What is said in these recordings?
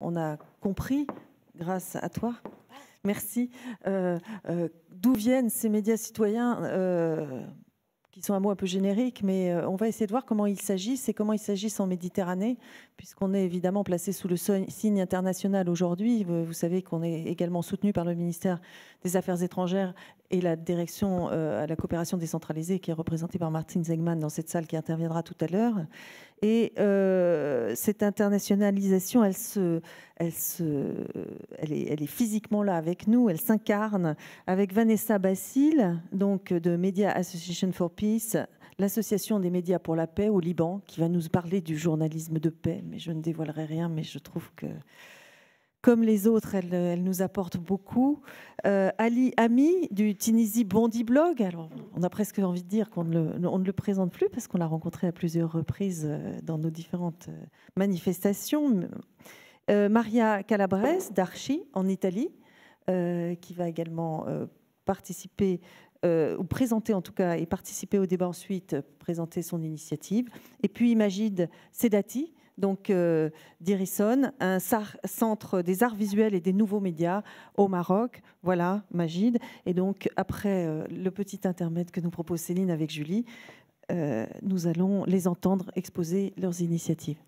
on a compris grâce à toi. Merci. Euh, euh, d'où viennent ces médias citoyens euh, qui sont un mot un peu générique, mais on va essayer de voir comment ils s'agissent et comment ils s'agissent en Méditerranée, puisqu'on est évidemment placé sous le signe international aujourd'hui. Vous savez qu'on est également soutenu par le ministère des Affaires étrangères et la direction euh, à la coopération décentralisée qui est représentée par Martin Zegman dans cette salle qui interviendra tout à l'heure. Et euh, cette internationalisation, elle, se, elle, se, elle, est, elle, est, physiquement là avec nous, elle s'incarne avec Vanessa Basile, donc de Media Association for Peace, l'association des médias pour la paix au Liban, qui va nous parler du journalisme de paix. Mais je ne dévoilerai rien, mais je trouve que comme les autres, elle, nous apporte beaucoup. Euh, Ali Ami du Tunisie Bondi Blog, alors on a presque envie de dire qu'on ne, le présente plus parce qu'on l'a rencontré à plusieurs reprises euh, dans nos différentes euh, manifestations. Maria Calabrese d'Archi en Italie, qui va également participer ou présenter en tout cas et participer au débat ensuite, présenter son initiative. Et puis Magid Sedati donc euh, d'Irison, un centre des arts visuels et des nouveaux médias au Maroc. Voilà, Magid. Et donc, après euh, le petit intermède que nous propose Céline avec Julie, euh, nous allons les entendre exposer leurs initiatives.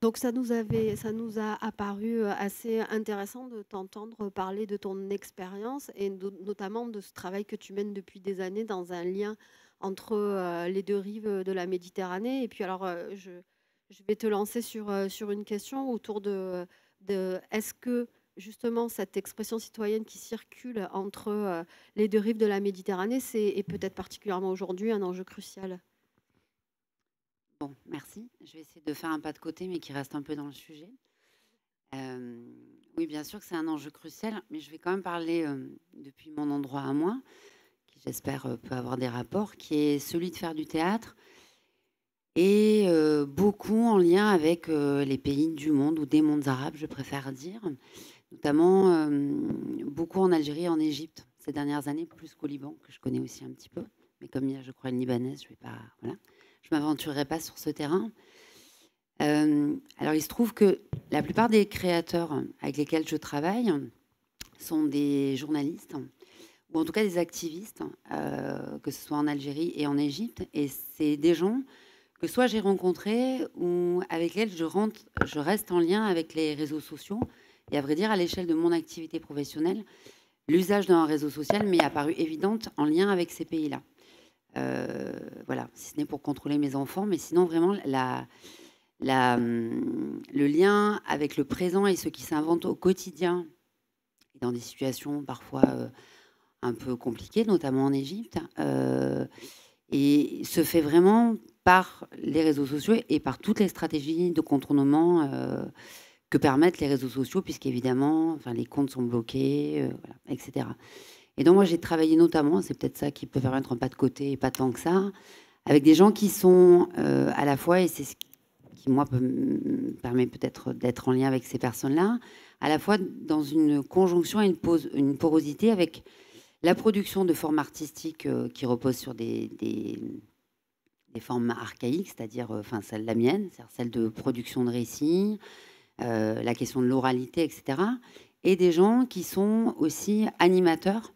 Donc ça nous, avait, ça nous a apparu assez intéressant de t'entendre parler de ton expérience et notamment de ce travail que tu mènes depuis des années dans un lien entre les deux rives de la Méditerranée. Et puis alors, je, je vais te lancer sur, euh, sur une question autour de, est-ce que justement cette expression citoyenne qui circule entre euh, les deux rives de la Méditerranée, c'est peut-être particulièrement aujourd'hui un enjeu crucial. Bon, merci. Je vais essayer de faire un pas de côté, mais qui reste un peu dans le sujet. Euh, oui, bien sûr que c'est un enjeu crucial, mais je vais quand même parler depuis mon endroit à moi, qui j'espère peut avoir des rapports, qui est celui de faire du théâtre et euh, beaucoup en lien avec euh, les pays du monde ou des mondes arabes, je préfère dire, notamment euh, beaucoup en Algérie et en Égypte ces dernières années, plus qu'au Liban, que je connais aussi un petit peu. Mais comme il y a, je crois, une Libanaise, je vais pas, voilà, je m'aventurerai pas sur ce terrain. alors, il se trouve que la plupart des créateurs avec lesquels je travaille sont des journalistes ou en tout cas des activistes, que ce soit en Algérie et en Égypte. Et c'est des gens que soit j'ai rencontré ou avec elle je, rentre, je reste en lien avec les réseaux sociaux. Et à vrai dire, à l'échelle de mon activité professionnelle, l'usage d'un réseau social m'est apparu évidente en lien avec ces pays-là. Euh, voilà, si ce n'est pour contrôler mes enfants, mais sinon vraiment la, la, hum, le lien avec le présent et ce qui s'invente au quotidien, dans des situations parfois euh, un peu compliquées, notamment en Égypte, euh, et se fait vraiment par les réseaux sociaux et par toutes les stratégies de contournement euh, que permettent les réseaux sociaux, puisqu'évidemment, enfin, les comptes sont bloqués, euh, etc. Et donc, moi, j'ai travaillé notamment, c'est peut-être ça qui peut permettre un pas de côté et pas tant que ça, avec des gens qui sont euh, à la fois, et c'est ce qui, moi, permet peut-être d'être en lien avec ces personnes-là, à la fois dans une conjonction et une, une porosité avec la production de formes artistiques qui repose sur des des formes archaïques, c'est-à-dire euh, enfin celle la mienne, cest celle de production de récits, euh, la question de l'oralité, etc. Et des gens qui sont aussi animateurs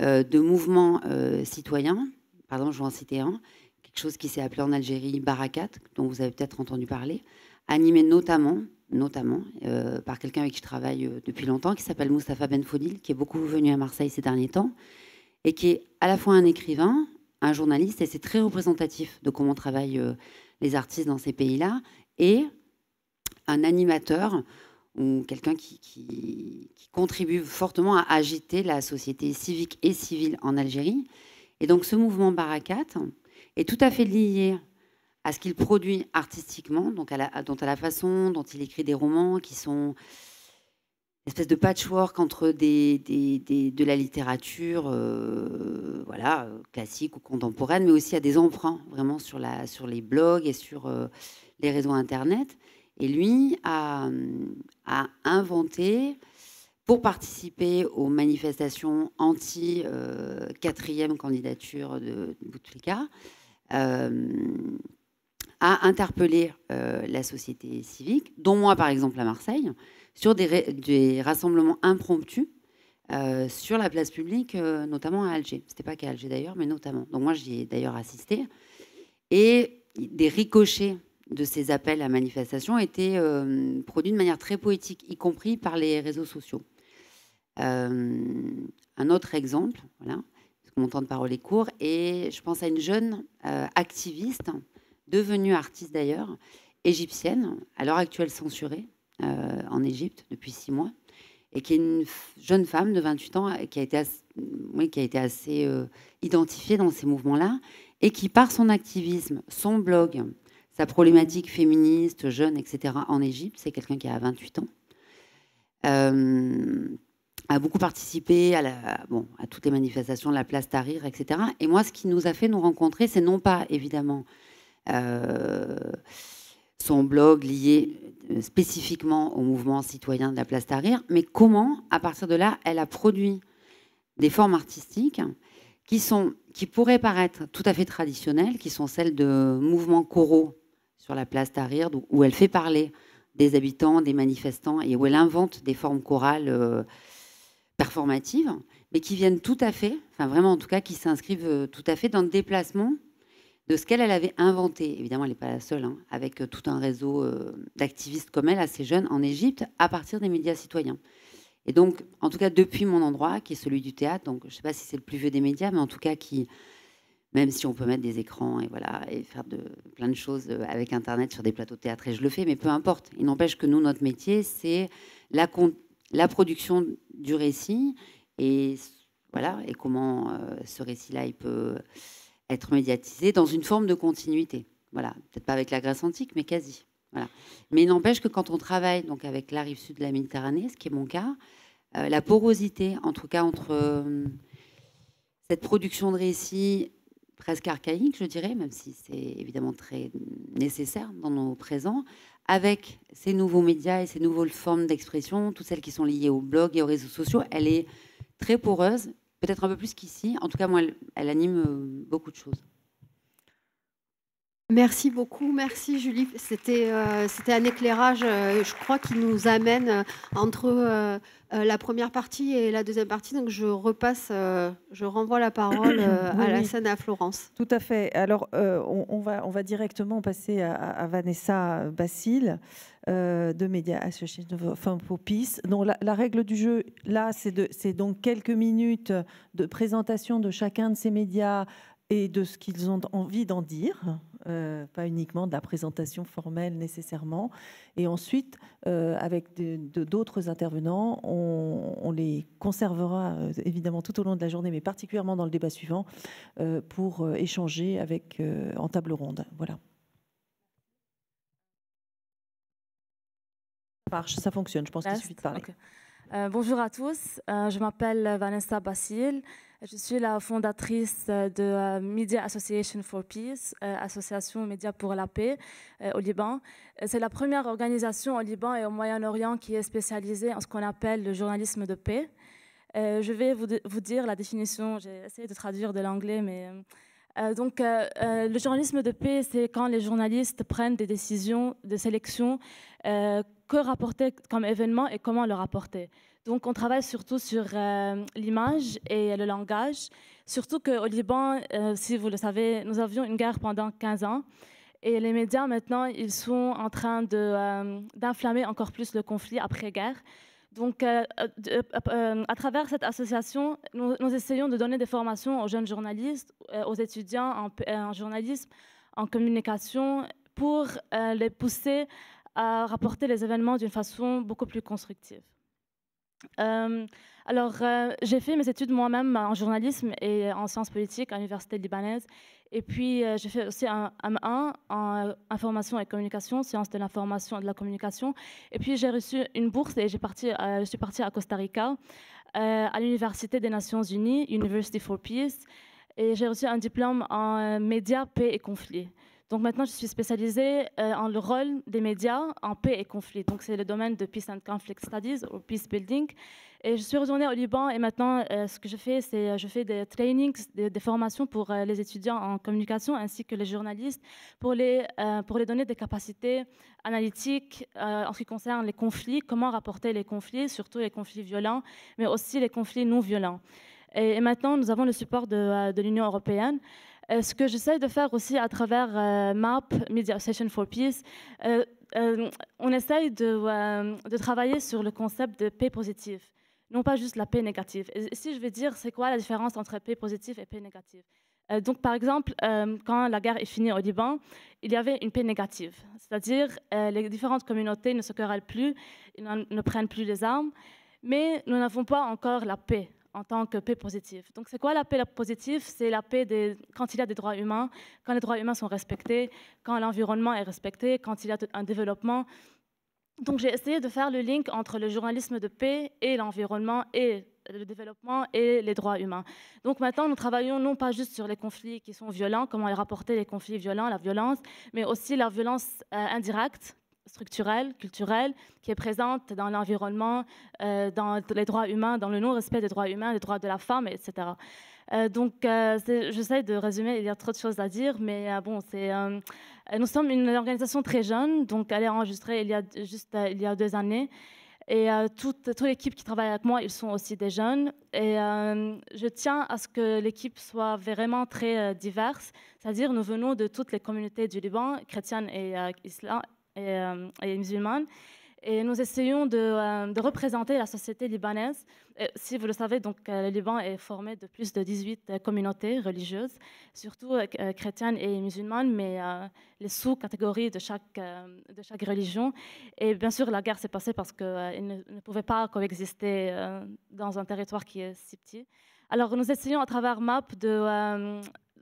euh, de mouvements citoyens. pardon, je vais en citer un, quelque chose qui s'est appelé en Algérie Barakat, dont vous avez peut-être entendu parler, animé notamment, notamment par quelqu'un avec qui je travaille depuis longtemps, qui s'appelle Moustapha Benfoudil, qui est beaucoup venu à Marseille ces derniers temps, et qui est à la fois un écrivain, un journaliste, et c'est très représentatif de comment travaillent euh, les artistes dans ces pays-là, et un animateur ou quelqu'un qui, contribue fortement à agiter la société civique et civile en Algérie. Et donc ce mouvement Barakat est tout à fait lié à ce qu'il produit artistiquement, donc à la façon dont il écrit des romans qui sont espèce de patchwork entre des, de la littérature euh, voilà, classique ou contemporaine, mais aussi à des emprunts vraiment sur, la, sur les blogs et sur euh, les réseaux Internet. Et lui a, inventé, pour participer aux manifestations anti-quatrième euh, candidature de, de Bouteflika, a interpellé la société civique, dont moi par exemple à Marseille, sur des, rassemblements impromptus euh, sur la place publique, euh, notamment à Alger. C'était pas qu'à Alger d'ailleurs, mais notamment. Donc moi, j'y ai d'ailleurs assisté. Et des ricochets de ces appels à manifestation étaient euh, produits de manière très poétique, y compris par les réseaux sociaux. un autre exemple, voilà, mon temps de parole est court, et je pense à une jeune activiste, devenue artiste d'ailleurs, égyptienne, à l'heure actuelle censurée, en Égypte depuis six mois et qui est une jeune femme de 28 ans euh, qui a été assez, qui a été assez identifiée dans ces mouvements-là et qui, par son activisme, son blog, sa problématique féministe, jeune, etc., en Égypte, c'est quelqu'un qui a 28 ans, euh, a beaucoup participé à, la, bon, à toutes les manifestations de la place Tahrir, etc. Et moi, ce qui nous a fait nous rencontrer, c'est non pas, évidemment, euh, son blog lié euh, spécifiquement au mouvement citoyen de la place Tahrir, mais comment, à partir de là, elle a produit des formes artistiques qui, sont, qui pourraient paraître tout à fait traditionnelles, qui sont celles de mouvements choraux sur la place Tahrir, où elle fait parler des habitants, des manifestants, et où elle invente des formes chorales euh, performatives, mais qui viennent tout à fait, enfin vraiment en tout cas, qui s'inscrivent euh, tout à fait dans le déplacement de ce qu'elle avait inventé. Évidemment, elle n'est pas la seule, hein, avec euh, tout un réseau euh, d'activistes comme elle, assez jeunes, en Égypte, à partir des médias citoyens. Et donc, en tout cas, depuis mon endroit, qui est celui du théâtre, donc je ne sais pas si c'est le plus vieux des médias, mais en tout cas, qui, même si on peut mettre des écrans et voilà et faire de, plein de choses euh, avec Internet sur des plateaux de théâtre, et je le fais, mais peu importe. Il n'empêche que nous, notre métier, c'est la, la production du récit et voilà et comment ce récit-là il peut être médiatisé dans une forme de continuité. Voilà, peut-être pas avec la Grèce antique, mais quasi. Voilà. Mais il n'empêche que quand on travaille donc avec la rive sud de la Méditerranée, ce qui est mon cas, euh, la porosité, en tout cas entre euh, cette production de récits presque archaïque, je dirais, même si c'est évidemment très nécessaire dans nos présents, avec ces nouveaux médias et ces nouvelles formes d'expression, toutes celles qui sont liées aux blogs et aux réseaux sociaux, elle est très poreuse peut-être un peu plus qu'ici. En tout cas, moi, elle, elle anime euh, beaucoup de choses. Merci beaucoup, merci Julie. C'était euh, un éclairage, euh, je crois, qui nous amène euh, entre la première partie et la deuxième partie. Donc je repasse, je renvoie la parole à la scène à Florence. Tout à fait. Alors on, va, on va directement passer à, Vanessa Basile de Media Association of Peace. Donc la, la, règle du jeu, là, c'est donc quelques minutes de présentation de chacun de ces médias et de ce qu'ils ont envie d'en dire euh, pas uniquement de la présentation formelle nécessairement. Et ensuite, euh, avec d'autres intervenants, on, les conservera euh, évidemment tout au long de la journée, mais particulièrement dans le débat suivant, pour échanger avec, en table ronde. Voilà. Ça marche, ça fonctionne, je pense qu'il suffit de parler. bonjour à tous, je m'appelle Vanessa Basile. Je suis la fondatrice euh, de euh, Media Association for Peace, euh, association Média pour la paix au Liban. C'est la première organisation au Liban et au Moyen-Orient qui est spécialisée en ce qu'on appelle le journalisme de paix. Je vais vous dire la définition, j'ai essayé de traduire de l'anglais, mais... Donc, le journalisme de paix, c'est quand les journalistes prennent des décisions de sélection, que rapporter comme événement et comment le rapporter. Donc, on travaille surtout sur euh, l'image et le langage. Surtout qu'au Liban, euh, si vous le savez, nous avions une guerre pendant 15 ans. Et les médias, maintenant, ils sont en train d'inflammer euh, encore plus le conflit après-guerre. Donc, à travers cette association, nous, essayons de donner des formations aux jeunes journalistes, aux étudiants en journalisme, en communication, pour les pousser à rapporter les événements d'une façon beaucoup plus constructive alors, euh, j'ai fait mes études moi-même en journalisme et en sciences politiques à l'université libanaise. Et puis, euh, j'ai fait aussi un M1 en euh, information et communication, sciences de l'information et de la communication. Et puis, j'ai reçu une bourse et je suis partie à Costa Rica, à l'Université des Nations Unies, University for Peace. Et j'ai reçu un diplôme en médias, paix et conflits. Donc maintenant, je suis spécialisée euh, dans en le rôle des médias en paix et conflit. Donc c'est le domaine de Peace and Conflict Studies ou Peace Building. Et je suis retournée au Liban et maintenant, euh, ce que je fais, c'est euh, je fais des trainings, des, formations pour les étudiants en communication ainsi que les journalistes pour les, pour les donner des capacités analytiques en ce qui concerne les conflits, comment rapporter les conflits, surtout les conflits violents, mais aussi les conflits non violents. Et, maintenant, nous avons le support de l'Union européenne. Euh, ce que j'essaie de faire aussi à travers euh, MAP, Media Association for Peace, euh, on essaye de, travailler sur le concept de paix positive, non pas juste la paix négative. Si je vais dire, c'est quoi la différence entre paix positive et paix négative donc, par exemple, quand la guerre est finie au Liban, il y avait une paix négative, c'est-à-dire les différentes communautés ne se querellent plus, ne prennent plus les armes, mais nous n'avons pas encore la paix en tant que paix positive. Donc c'est quoi la paix positive C'est la paix des, quand il y a des droits humains, quand les droits humains sont respectés, quand l'environnement est respecté, quand il y a un développement. Donc j'ai essayé de faire le lien entre le journalisme de paix et l'environnement et le développement et les droits humains. Donc maintenant, nous travaillons non pas juste sur les conflits qui sont violents, comment rapporter les conflits violents, la violence, mais aussi la violence euh, indirecte structurelle, culturelle, qui est présente dans l'environnement, euh, dans les droits humains, dans le non-respect des droits humains, des droits de la femme, etc. Euh, donc, euh, j'essaie de résumer, il y a trop de choses à dire, mais bon, c'est, nous sommes une organisation très jeune, donc elle est enregistrée il y a juste il y a deux années. Et toute, toute l'équipe qui travaille avec moi, ils sont aussi des jeunes. Et je tiens à ce que l'équipe soit vraiment très diverse, c'est-à-dire nous venons de toutes les communautés du Liban, chrétiennes et islam et, euh, musulmanes. et nous essayons euh, de, représenter la société libanaise. si vous le savez, donc, euh, le Liban est formé de plus de 18 communautés religieuses, surtout chrétiennes et musulmanes, mais les sous-catégories de chaque, de chaque religion. Et bien sûr, la guerre s'est passée parce qu'ils ne, ne, pouvaient pas coexister dans un territoire qui est si petit. Alors, nous essayons à travers MAP de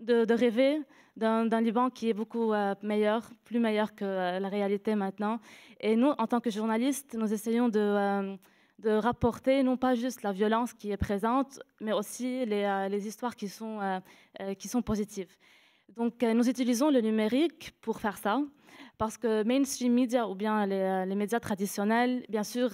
de, rêver d'un Liban qui est beaucoup euh, meilleur, plus meilleur que euh, la réalité maintenant. Et nous, en tant que journalistes, nous essayons euh, de, rapporter non pas juste la violence qui est présente, mais aussi les, histoires qui sont, qui sont positives. Donc, nous utilisons le numérique pour faire ça, parce que mainstream media ou bien les médias traditionnels, bien sûr,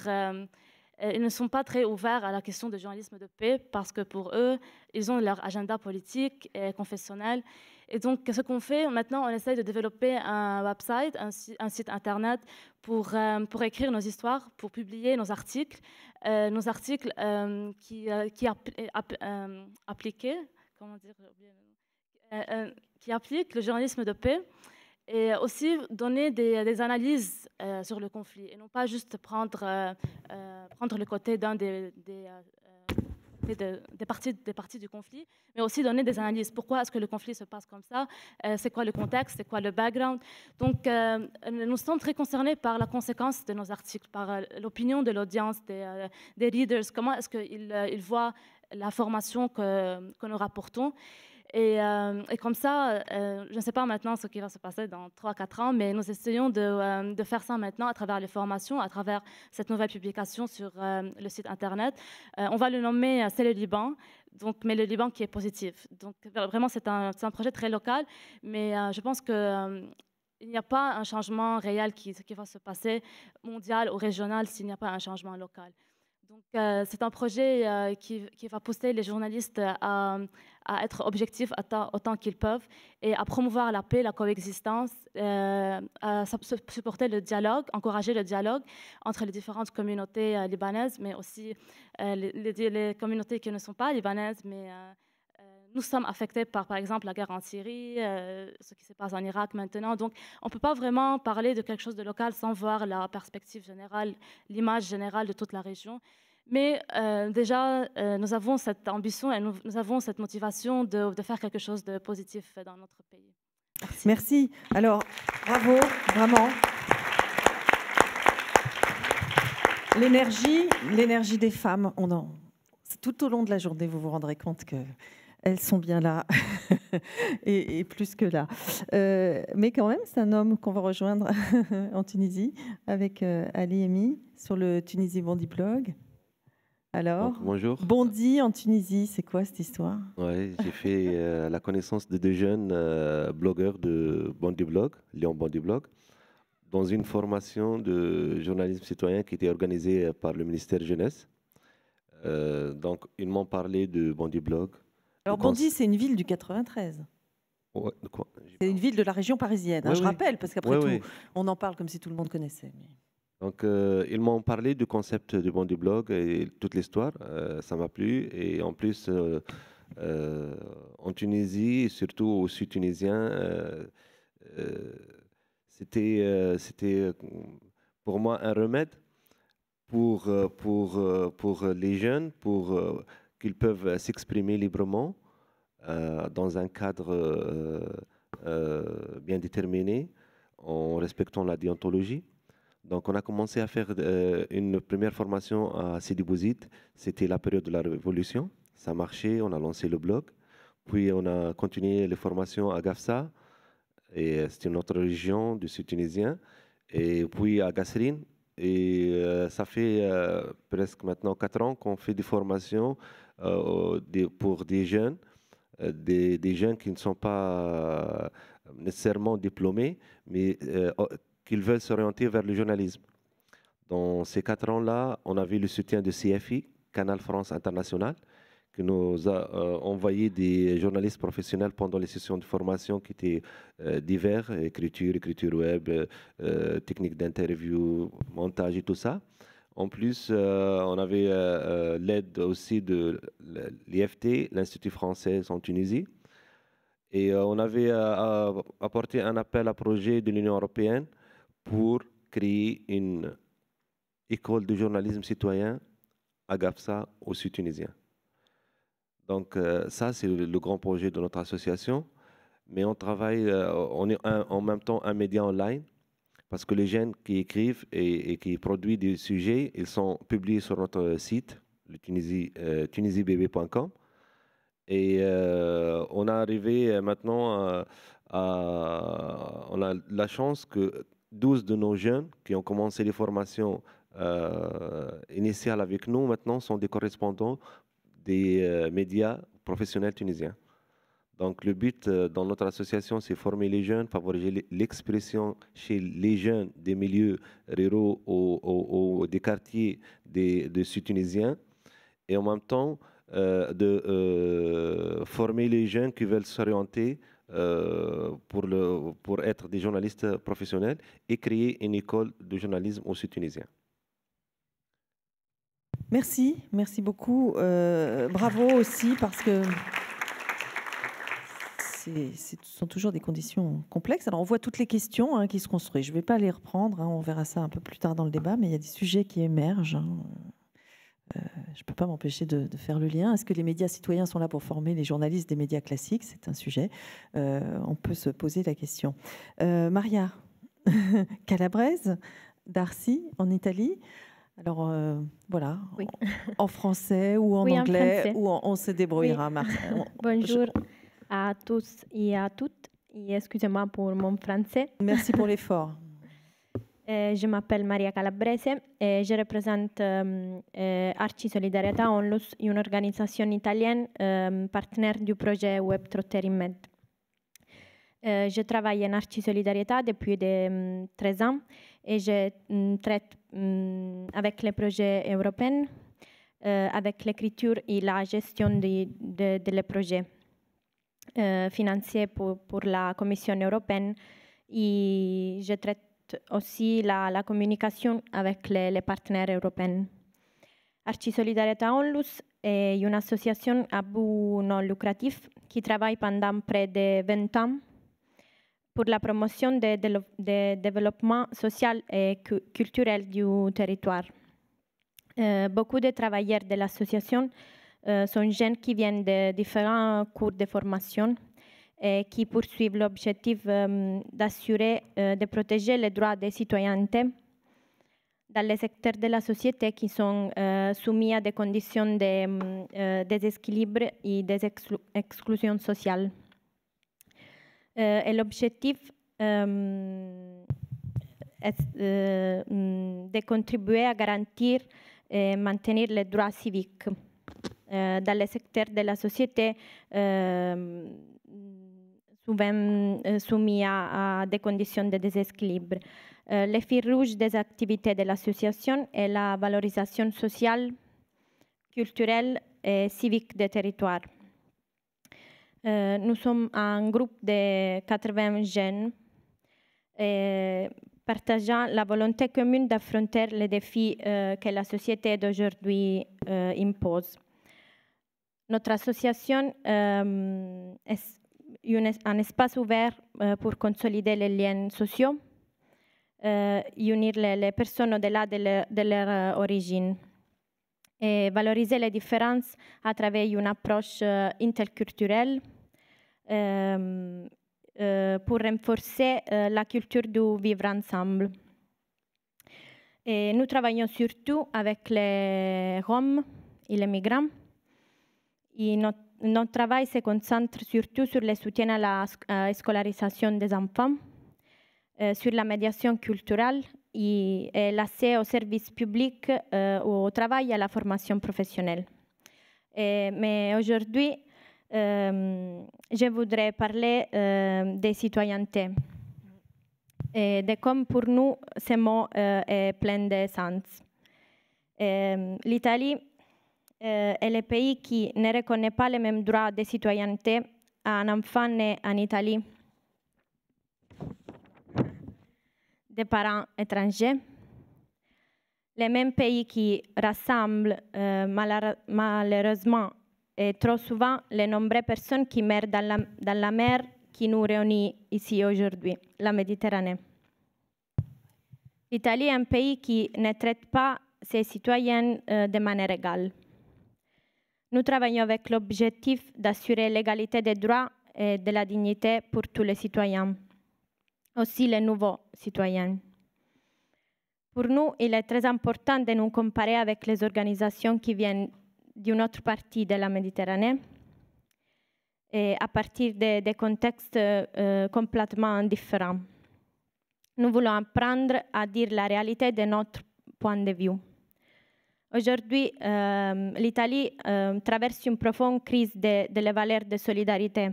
euh, ils ne sont pas très ouverts à la question du journalisme de paix parce que pour eux, ils ont leur agenda politique et confessionnel. Et donc, ce qu'on fait maintenant, on essaie de développer un website, un, site internet pour, euh, pour écrire nos histoires, pour publier nos articles, euh, nos articles qui, comment qui appliquent le journalisme de paix et aussi donner des, analyses euh, sur le conflit et non pas juste prendre, euh, euh, prendre le côté d'un des, des, parties, des parties du conflit, mais aussi donner des analyses. Pourquoi est-ce que le conflit se passe comme ça C'est quoi le contexte C'est quoi le background Donc, nous sommes très concernés par la conséquence de nos articles, par l'opinion de l'audience, des, des, readers, comment est-ce qu'ils ils voient la formation que, que nous rapportons. Euh, et, comme ça, euh, je ne sais pas maintenant ce qui va se passer dans 3-4 ans, mais nous essayons euh, de, faire ça maintenant à travers les formations, à travers cette nouvelle publication sur le site Internet. on va le nommer C'est le Liban. Donc, mais le Liban qui est positif. Donc, vraiment, c'est un, projet très local, mais je pense que il n'y a pas un changement réel qui, qui, va se passer mondial ou régional s'il n'y a pas un changement local. Donc, c'est un projet qui, qui, va pousser les journalistes à, à être objectifs autant, qu'ils peuvent et à promouvoir la paix, la coexistence, euh, à supporter le dialogue, encourager le dialogue entre les différentes communautés euh, libanaises, mais aussi euh, les, communautés qui ne sont pas libanaises, mais nous sommes affectés par, par exemple, la guerre en Syrie, ce qui se passe en Irak maintenant. Donc, on ne peut pas vraiment parler de quelque chose de local sans voir la perspective générale, l'image générale de toute la région. Mais euh, déjà, euh, nous avons cette ambition et nous, avons cette motivation de, faire quelque chose de positif dans notre pays. Merci. Alors, bravo, vraiment. L'énergie, l'énergie des femmes, on en... tout au long de la journée, vous vous rendrez compte qu'elles sont bien là et, plus que là. Euh, mais quand même, c'est un homme qu'on va rejoindre en Tunisie avec Ali Emi sur le Tunisie Bondi Blog. Alors Bonjour. Bondy en Tunisie, c'est quoi cette histoire Oui, j'ai fait euh, la connaissance de deux jeunes euh, blogueurs de Bondy Blog, Lyon Bondy Blog, dans une formation de journalisme citoyen qui était organisée euh, par le ministère Jeunesse. donc, ils m'ont parlé de Bondy Blog. Alors, Bondy, c'est une ville du 93 ouais, C'est une ville de la région parisienne, hein, je rappelle, parce qu'après tout, on en parle comme si tout le monde connaissait. Mais... Donc, euh, ils m'ont parlé du concept du du Blog et toute l'histoire. Euh, ça m'a plu. Et en plus, euh, en Tunisie, surtout au sud tunisien, c'était, c'était pour moi un remède pour, pour, pour les jeunes, pour qu'ils peuvent s'exprimer librement dans un cadre bien déterminé, en respectant la déontologie. Donc, on a commencé à faire euh, une première formation à Sidi Bouzid. C'était la période de la Révolution. Ça marchait, on a lancé le blog. Puis, on a continué les formations à Gafsa. Et euh, c'est une autre région du sud tunisien. Et puis à Gasserine. Et euh, ça fait presque maintenant quatre ans qu'on fait des formations pour des jeunes, des, des, jeunes qui ne sont pas nécessairement diplômés, mais qu'ils veulent s'orienter vers le journalisme. Dans ces quatre ans-là, on a vu le soutien de CFI, Canal France International, qui nous a euh, envoyé des journalistes professionnels pendant les sessions de formation qui étaient euh, divers, écriture, écriture web, euh, technique d'interview, montage et tout ça. En plus, on avait l'aide aussi de l'IFT, l'Institut français en Tunisie. Et on avait apporté un appel à projet de l'Union européenne pour créer une école de journalisme citoyen à Gafsa, au sud tunisien. Donc euh, ça, c'est le, grand projet de notre association. Mais on travaille, euh, on est en même temps un média online, parce que les jeunes qui écrivent et, qui produisent des sujets, ils sont publiés sur notre site, le Tunisie, euh, Et on a arrivé maintenant à, à, on a la chance que 12 de nos jeunes qui ont commencé les formations euh, initiales avec nous maintenant sont des correspondants des euh, médias professionnels tunisiens. Donc le but euh, dans notre association, c'est former les jeunes, favoriser l'expression chez les jeunes des milieux ruraux ou, des quartiers des, Sud-Tunisiens et en même temps de former les jeunes qui veulent s'orienter euh, pour, le, pour être des journalistes professionnels et créer une école de journalisme au sud tunisien. Merci, merci beaucoup. Euh, bravo aussi parce que ce sont toujours des conditions complexes. Alors on voit toutes les questions hein, qui se construisent. Je ne vais pas les reprendre, hein. on verra ça un peu plus tard dans le débat, mais il y a des sujets qui émergent. Hein. Euh, je ne peux pas m'empêcher de, faire le lien. Est-ce que les médias citoyens sont là pour former les journalistes des médias classiques C'est un sujet. Euh, on peut se poser la question. Euh, Maria, Calabrese, Darcy, en Italie. Alors voilà, en, français ou en anglais, ou on se débrouillera. Bonjour à tous et à toutes. Et excusez-moi pour mon français. Merci pour l'effort. Eh, je m'appelle Maria Calabrese et eh, je représente euh, Solidarietà Onlus, une organisation italienne ehm, partenaire du projet Web Trottering med je travaille en Arci Solidarietà depuis de, 13 mm, ans et je mm, traite mm, avec les projets européens, avec l'écriture et la gestion des projets financiers pour, pour, la Commission européenne. Et je traite aussi la, la communication avec les, partenaires européens. Archisolidarité Onlus est une association à but non lucratif qui travaille pendant près de 20 ans pour la promotion du développement social et culturel du territoire. Eh, beaucoup de travailleurs de l'association eh, sont jeunes qui viennent de différents cours de formation Eh, qui poursuivent l'objectif euh, d'assurer, euh, de protéger les droits des citoyennetés dans les secteurs de la société qui sont euh, soumis à des conditions de déséquilibre et des exclu sociale. sociales. et l'objectif de contribuer à garantir et maintenir les droits civiques euh, dans le secteur de la société euh, soumis eh, à, à, des conditions de déséquilibre. Euh, les fils rouges des activités de l'association est la valorisation sociale, culturelle et civique des territoires. Eh, nous sommes un groupe de 80 jeunes eh, partageant la volonté commune d'affronter les défis que la société d'aujourd'hui impose. Notre association est un espace ouvert eh, pour consolider les liens sociaux et eh, unir les, personnes au-delà de, leur eh, origine et valoriser les différences à travers une approche interculturelle pour renforcer la culture du vivre ensemble. Et nous travaillons surtout avec les Roms et les migrants. Et notre notre travail se concentre surtout sur le soutien à la scolarisation des enfants, eh, sur la médiation culturelle et, l'accès aux services publics, au eh, travail et à la formation professionnelle. Eh, mais aujourd'hui, je voudrais parler des citoyennetés et de comme pour nous ce mot est plein de sens. L'Italie et euh, les pays qui ne reconnaissent pas les mêmes droits de citoyenneté à un enfant né en Italie des parents étrangers. Les mêmes pays qui rassemblent euh, malheureusement et trop souvent les nombreuses personnes qui meurent dans la, mer qui nous réunit ici aujourd'hui, la Méditerranée. L'Italie est un pays qui ne traite pas ses citoyens euh, de manière égale. Nous travaillons avec l'objectif d'assurer l'égalité des droits et de la dignité pour tous les citoyens, aussi les nouveaux citoyens. Pour nous, il est très important de nous comparer avec les organisations qui viennent d'une autre partie de la Méditerranée, et à partir de, contextes euh, complètement différents. Nous voulons apprendre à dire la réalité de notre point de vue. Aujourd'hui, euh, l'Italie euh, traverse une profonde crise des de valeurs de solidarité.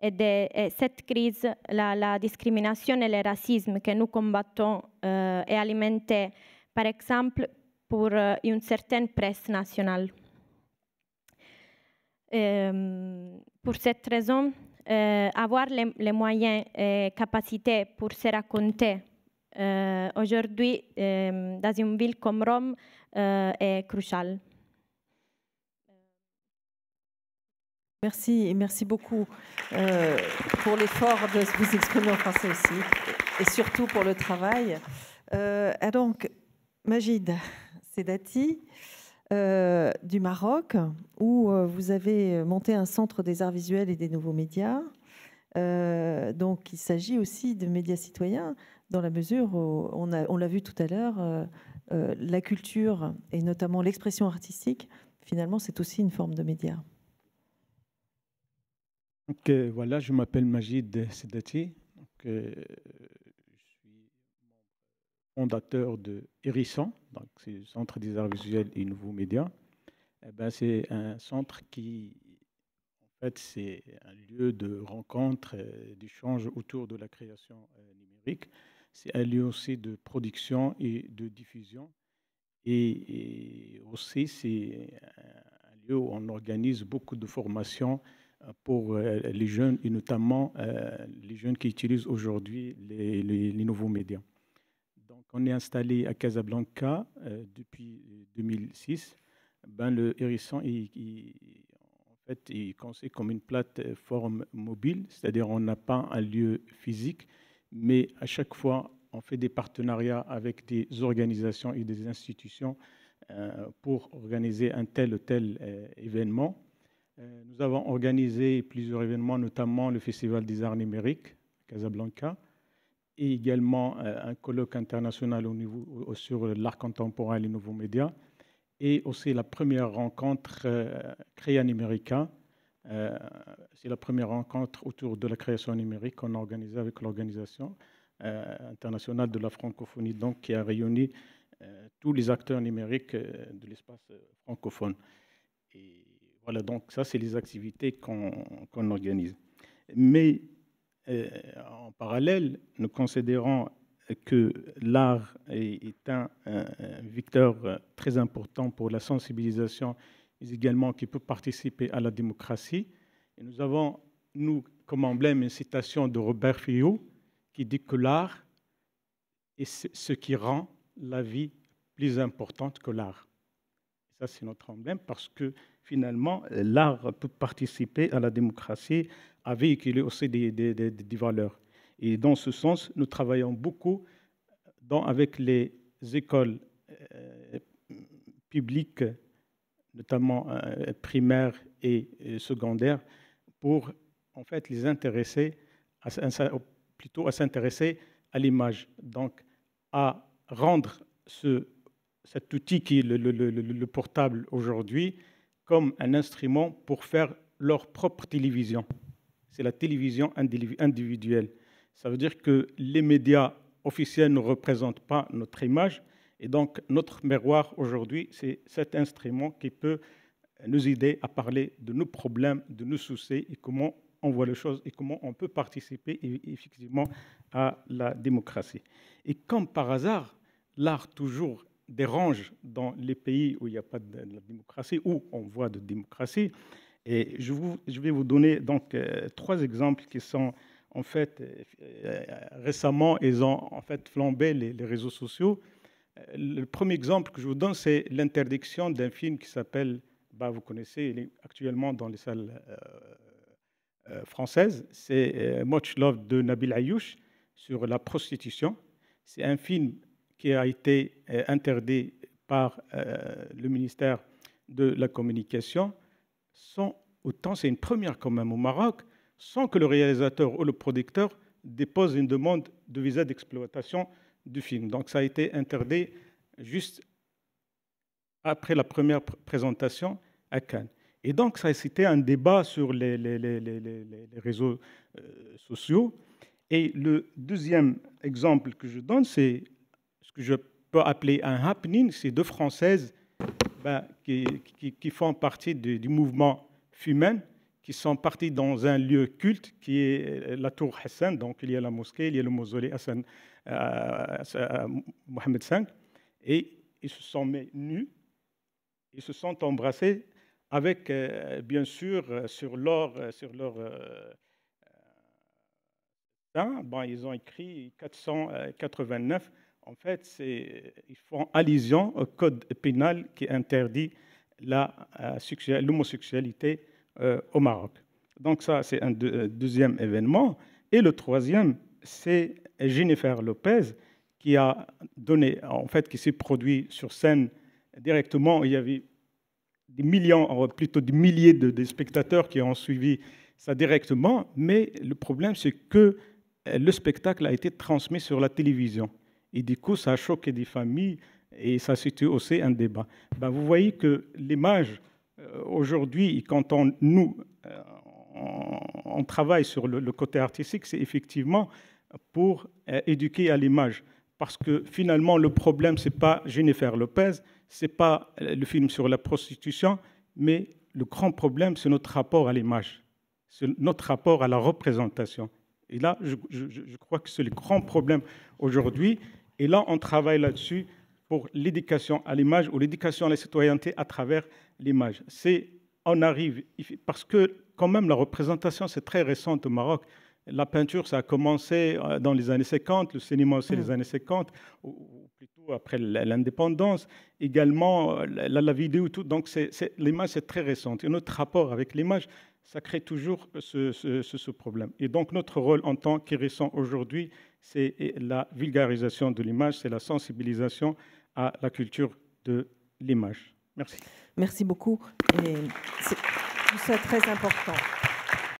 Et, de, cette crise, la, discrimination et le racisme que nous combattons euh, est alimentée, par exemple, pour une certaine presse nationale. pour cette raison, avoir les, les, moyens et capacités pour se raconter aujourd'hui dans une ville comme Rome euh, est crucial. Merci et merci beaucoup euh, pour l'effort de vous exprimer en français aussi et surtout pour le travail. Euh, donc, Majid Sedati euh, du Maroc, où vous avez monté un centre des arts visuels et des nouveaux médias. donc, il s'agit aussi de médias citoyens, dans la mesure où on l'a vu tout à l'heure euh, la culture et notamment l'expression artistique, finalement, c'est aussi une forme de média. Euh, voilà, je m'appelle Majid Sedati. Euh, je suis fondateur de Hérisson, donc c'est le Centre des arts visuels et nouveaux médias. Eh ben, c'est un centre qui, en fait, c'est un lieu de rencontre, d'échange autour de la création numérique c'est un lieu aussi de production et de diffusion. Et, aussi, c'est un lieu où on organise beaucoup de formations euh, pour euh, les jeunes et notamment euh, les jeunes qui utilisent aujourd'hui les, nouveaux médias. Donc, on est installé à Casablanca depuis 2006. Ben, le hérisson, en fait, il est comme une plateforme mobile, c'est-à-dire on n'a pas un lieu physique, mais à chaque fois, on fait des partenariats avec des organisations et des institutions euh, pour organiser un tel ou tel euh, événement. Euh, nous avons organisé plusieurs événements, notamment le Festival des arts numériques à Casablanca et également un colloque international au niveau, sur l'art contemporain et les nouveaux médias et aussi la première rencontre Créa Numérica euh, c'est la première rencontre autour de la création numérique qu'on a organisée avec l'Organisation euh, internationale de la francophonie, donc, qui a réuni euh, tous les acteurs numériques de l'espace francophone. voilà, donc ça, c'est les activités qu'on organise. Mais en parallèle, nous considérons que l'art est, un, un vecteur très important pour la sensibilisation mais également qui peut participer à la démocratie. Et nous avons, nous, comme emblème, une citation de Robert Fillot qui dit que l'art est ce qui rend la vie plus importante que l'art. Ça, c'est notre emblème parce que finalement, l'art peut participer à la démocratie, à véhiculer aussi des, des, des, des, valeurs. Et dans ce sens, nous travaillons beaucoup dans, avec les écoles euh, publiques notamment euh, primaire et euh, secondaire, pour en fait les intéresser, à, plutôt à s'intéresser à l'image, donc à rendre cet outil qui est le portable aujourd'hui comme un instrument pour faire leur propre télévision. C'est la télévision individuelle. Ça veut dire que les médias officiels ne représentent pas notre image, et donc, notre miroir aujourd'hui, c'est cet instrument qui peut nous aider à parler de nos problèmes, de nos soucis et comment on voit les choses et comment on peut participer effectivement à la démocratie. Et comme par hasard, l'art toujours dérange dans les pays où il n'y a pas de, démocratie, où on voit de démocratie. Et je, vais vous donner donc euh, trois exemples qui sont en fait euh, euh, récemment, ils ont en fait flambé les réseaux sociaux. Euh, le premier exemple que je vous donne, c'est l'interdiction d'un film qui s'appelle, bah, vous connaissez, il est actuellement dans les salles euh, euh, françaises, c'est Much Love de Nabil Ayouch sur la prostitution. C'est un film qui a été interdit par le ministère de la Communication, sans, autant c'est une première quand même au Maroc, sans que le réalisateur ou le producteur dépose une demande de visa d'exploitation du film. Donc ça a été interdit juste après la première présentation à Cannes. Et donc ça a cité un débat sur les, réseaux euh, sociaux. Et le deuxième exemple que je donne, c'est ce que je peux appeler un happening, c'est deux Françaises ben, qui, font partie du, mouvement Fumen, qui sont parties dans un lieu culte qui est la tour Hassan, donc il y a la mosquée, il y a le mausolée Hassan Mohamed V, et ils se sont mis nus, ils se sont embrassés avec, euh, bien sûr, sur leur, sur leur euh, euh, ils ont écrit 489. En fait, ils font allusion au code pénal qui interdit l'homosexualité au Maroc. Donc ça, c'est un deuxième événement. Et le troisième, c'est Jennifer Lopez qui a donné, en fait, qui s'est produit sur scène directement. Il y avait des millions, plutôt des milliers de, spectateurs qui ont suivi ça directement, mais le problème, c'est que euh, le spectacle a été transmis sur la télévision. Et du coup, ça a choqué des familles et ça situe aussi un débat. Ben, vous voyez que l'image, euh, aujourd'hui, quand on, nous, euh, on travaille sur le côté artistique, c'est effectivement pour euh, éduquer à l'image. Parce que finalement, le problème, ce n'est pas Jennifer Lopez, ce n'est pas euh, le film sur la prostitution, mais le grand problème, c'est notre rapport à l'image, c'est notre rapport à la représentation. Et là, je, crois que c'est le grand problème aujourd'hui. Et là, on travaille là-dessus pour l'éducation à l'image ou l'éducation à la citoyenneté à travers l'image. C'est on arrive parce que quand même la représentation c'est très récente au Maroc. La peinture, ça a commencé euh, dans les années 50, le cinéma aussi les mm. années 50, ou plutôt après l'indépendance. Également, euh, la, la, vidéo, tout. Donc, l'image, c'est très récente. Et notre rapport avec l'image, ça crée toujours ce, problème. Et donc, notre rôle en tant qu'hérissant aujourd'hui, c'est la vulgarisation de l'image, c'est la sensibilisation à la culture de l'image. Merci. Merci beaucoup. Et c'est très important.